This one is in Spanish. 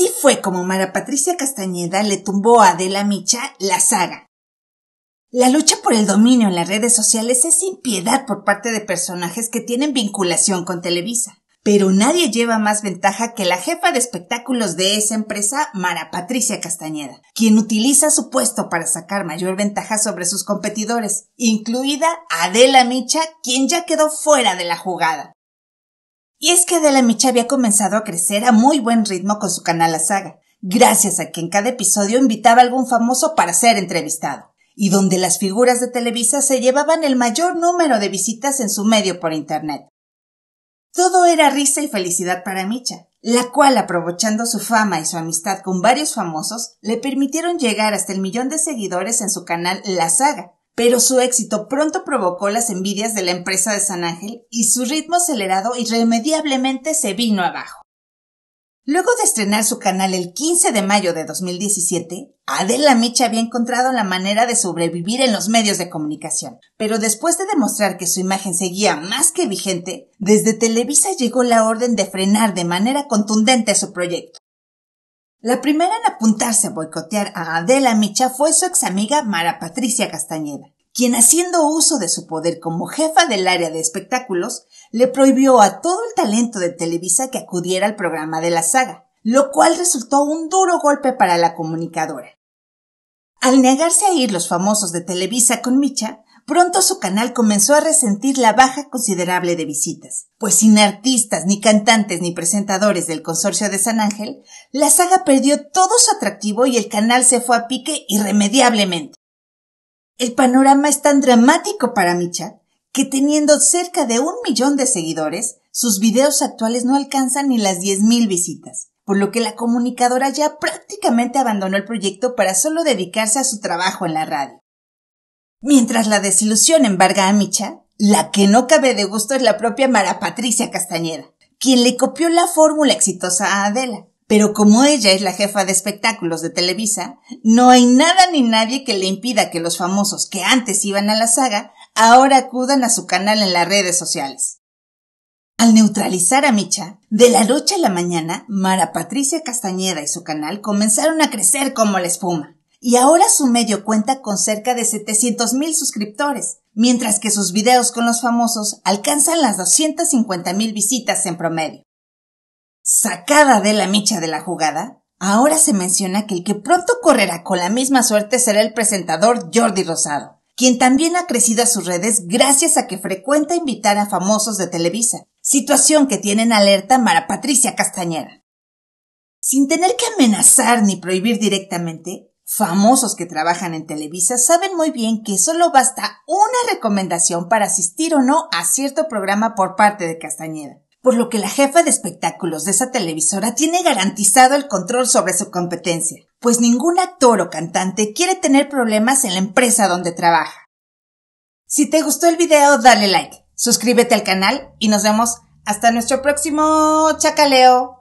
Así fue como Mara Patricia Castañeda le tumbó a Adela Micha la saga. La lucha por el dominio en las redes sociales es sin piedad por parte de personajes que tienen vinculación con Televisa, pero nadie lleva más ventaja que la jefa de espectáculos de esa empresa, Mara Patricia Castañeda, quien utiliza su puesto para sacar mayor ventaja sobre sus competidores, incluida Adela Micha, quien ya quedó fuera de la jugada. Y es que Adela Micha había comenzado a crecer a muy buen ritmo con su canal La Saga, gracias a que en cada episodio invitaba a algún famoso para ser entrevistado, y donde las figuras de Televisa se llevaban el mayor número de visitas en su medio por Internet. Todo era risa y felicidad para Micha, la cual, aprovechando su fama y su amistad con varios famosos, le permitieron llegar hasta el millón de seguidores en su canal La Saga, pero su éxito pronto provocó las envidias de la empresa de San Ángel y su ritmo acelerado irremediablemente se vino abajo. Luego de estrenar su canal el 15 de mayo de 2017, Adela Micha había encontrado la manera de sobrevivir en los medios de comunicación. Pero después de demostrar que su imagen seguía más que vigente, desde Televisa llegó la orden de frenar de manera contundente su proyecto. La primera en apuntarse a boicotear a Adela Micha fue su ex amiga Mara Patricia Castañeda, quien haciendo uso de su poder como jefa del área de espectáculos, le prohibió a todo el talento de Televisa que acudiera al programa de la saga, lo cual resultó un duro golpe para la comunicadora. Al negarse a ir los famosos de Televisa con Micha, Pronto su canal comenzó a resentir la baja considerable de visitas, pues sin artistas, ni cantantes, ni presentadores del consorcio de San Ángel, la saga perdió todo su atractivo y el canal se fue a pique irremediablemente. El panorama es tan dramático para Micha que teniendo cerca de un millón de seguidores, sus videos actuales no alcanzan ni las 10.000 visitas, por lo que la comunicadora ya prácticamente abandonó el proyecto para solo dedicarse a su trabajo en la radio. Mientras la desilusión embarga a Micha, la que no cabe de gusto es la propia Mara Patricia Castañeda, quien le copió la fórmula exitosa a Adela. Pero como ella es la jefa de espectáculos de Televisa, no hay nada ni nadie que le impida que los famosos que antes iban a la saga ahora acudan a su canal en las redes sociales. Al neutralizar a Micha, de la noche a la mañana, Mara Patricia Castañeda y su canal comenzaron a crecer como la espuma y ahora su medio cuenta con cerca de 700 mil suscriptores, mientras que sus videos con los famosos alcanzan las 250 mil visitas en promedio. Sacada de la micha de la jugada, ahora se menciona que el que pronto correrá con la misma suerte será el presentador Jordi Rosado, quien también ha crecido a sus redes gracias a que frecuenta invitar a famosos de Televisa, situación que tiene en alerta Mara Patricia Castañeda. Sin tener que amenazar ni prohibir directamente, famosos que trabajan en Televisa saben muy bien que solo basta una recomendación para asistir o no a cierto programa por parte de Castañeda, por lo que la jefa de espectáculos de esa televisora tiene garantizado el control sobre su competencia, pues ningún actor o cantante quiere tener problemas en la empresa donde trabaja. Si te gustó el video, dale like, suscríbete al canal y nos vemos hasta nuestro próximo chacaleo.